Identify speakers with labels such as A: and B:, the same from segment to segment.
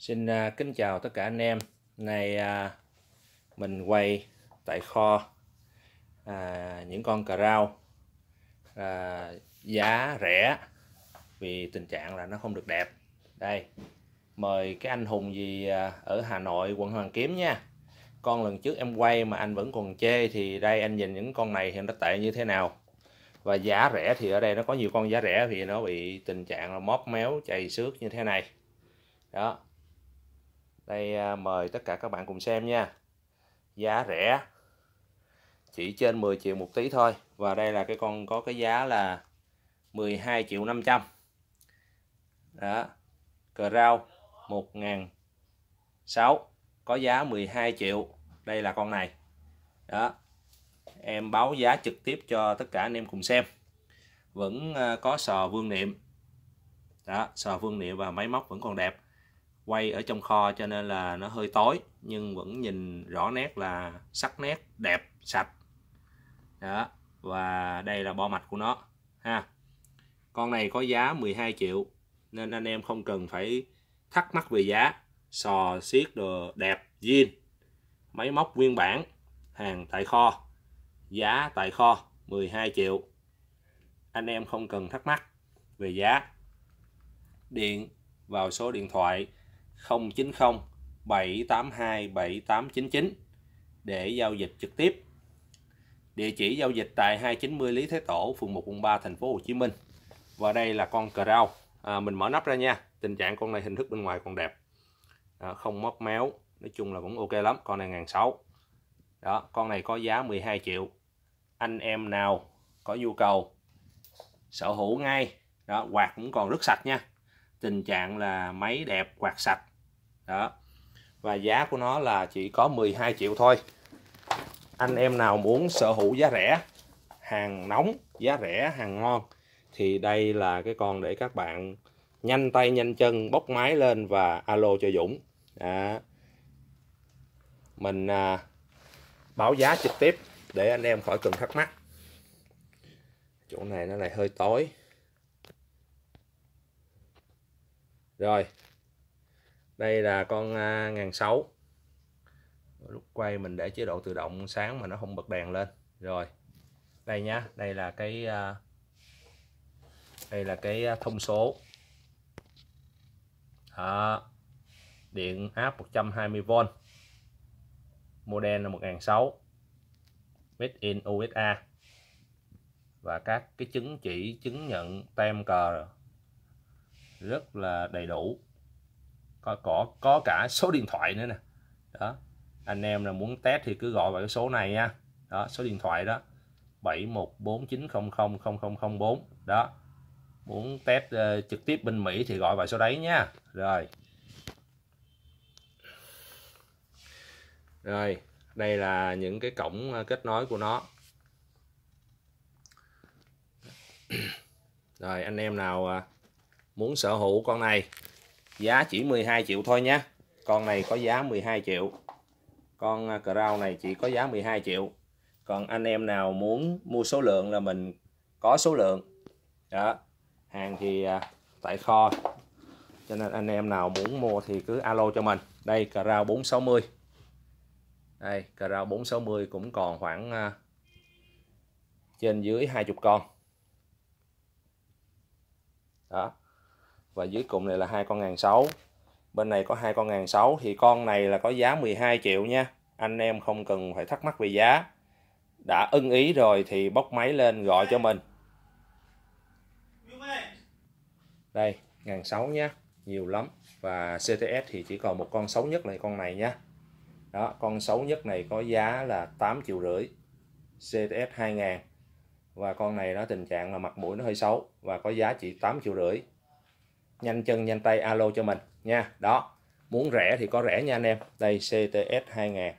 A: Xin à, kính chào tất cả anh em. Này à, mình quay tại kho uh, những con cà rau uh, giá rẻ vì tình trạng là nó không được đẹp. Đây, mời cái anh hùng gì ở Hà Nội quận Hoàn Kiếm nha. Con lần trước em quay mà anh vẫn còn chê thì đây anh nhìn những con này hiện nó tệ như thế nào. Và giá rẻ thì ở đây nó có nhiều con giá rẻ thì nó bị tình trạng là móp méo chày xước như thế này đó đây à, mời tất cả các bạn cùng xem nha giá rẻ chỉ trên 10 triệu một tí thôi và đây là cái con có cái giá là 12 triệu 500 đó cờ rau 1.600 có giá 12 triệu đây là con này đó em báo giá trực tiếp cho tất cả anh em cùng xem vẫn à, có sò vương niệm đó sò vương niệm và máy móc vẫn còn đẹp quay ở trong kho cho nên là nó hơi tối nhưng vẫn nhìn rõ nét là sắc nét đẹp sạch đó và đây là bo mạch của nó ha con này có giá 12 triệu nên anh em không cần phải thắc mắc về giá sò xiết đồ đẹp zin máy móc nguyên bản hàng tại kho giá tại kho 12 triệu anh em không cần thắc mắc về giá điện vào số điện thoại 090 782 7899 để giao dịch trực tiếp. Địa chỉ giao dịch tại 290 Lý thế Tổ, phường 1 quận 3 thành phố Hồ Chí Minh. Và đây là con Crown. À, mình mở nắp ra nha. Tình trạng con này hình thức bên ngoài còn đẹp. À, không móc méo, nói chung là cũng ok lắm. Con này 1006. Đó, con này có giá 12 triệu. Anh em nào có nhu cầu sở hữu ngay. Đó, quạt cũng còn rất sạch nha. Tình trạng là máy đẹp, quạt sạch đó và giá của nó là chỉ có 12 triệu thôi anh em nào muốn sở hữu giá rẻ hàng nóng giá rẻ hàng ngon thì đây là cái con để các bạn nhanh tay nhanh chân bốc máy lên và alo cho Dũng đó. mình à, báo giá trực tiếp để anh em khỏi cần thắc mắc chỗ này nó lại hơi tối rồi đây là con à, ngàn sáu lúc quay mình để chế độ tự động sáng mà nó không bật đèn lên rồi đây nhá đây là cái à, đây là cái à, thông số đó. điện áp 120V model là 1006 made in USA và các cái chứng chỉ chứng nhận tem cờ rất là đầy đủ có có có cả số điện thoại nữa nè đó anh em là muốn test thì cứ gọi vào cái số này nha đó số điện thoại đó bảy 7149000004 đó muốn test uh, trực tiếp bên Mỹ thì gọi vào số đấy nha rồi rồi đây là những cái cổng ờ, kết nối của nó rồi anh em nào ờ, muốn sở hữu con này giá chỉ 12 triệu thôi nha con này có giá 12 triệu con à, crown này chỉ có giá 12 triệu còn anh em nào muốn mua số lượng là mình có số lượng đó hàng thì à, tại kho cho nên anh em nào muốn mua thì cứ alo cho mình đây cà rau 460 đây cà rau 460 cũng còn khoảng à, trên dưới 20 con đó và dưới cùng này là hai con ngàn sáu bên này có hai con ngàn sáu thì con này là có giá 12 triệu nha anh em không cần phải thắc mắc về giá đã ưng ý rồi thì bốc máy lên gọi cho mình đây ngàn sáu nhé nhiều lắm và CTS thì chỉ còn một con xấu nhất là con này nhé đó con xấu nhất này có giá là 8 triệu rưỡi CTS 2000 và con này nó tình trạng là mặt mũi nó hơi xấu và có giá chỉ 8 triệu rưỡi nhanh chân nhanh tay alo cho mình nha đó muốn rẻ thì có rẻ nha anh em đây CTS 2000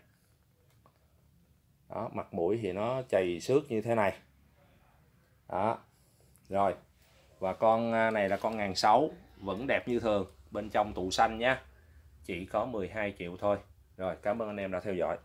A: đó mặt mũi thì nó chày xước như thế này đó rồi và con à, này là con ngàn sáu vẫn đẹp như thường bên trong tủ xanh nhé chỉ có 12 triệu thôi rồi cảm ơn anh em đã theo dõi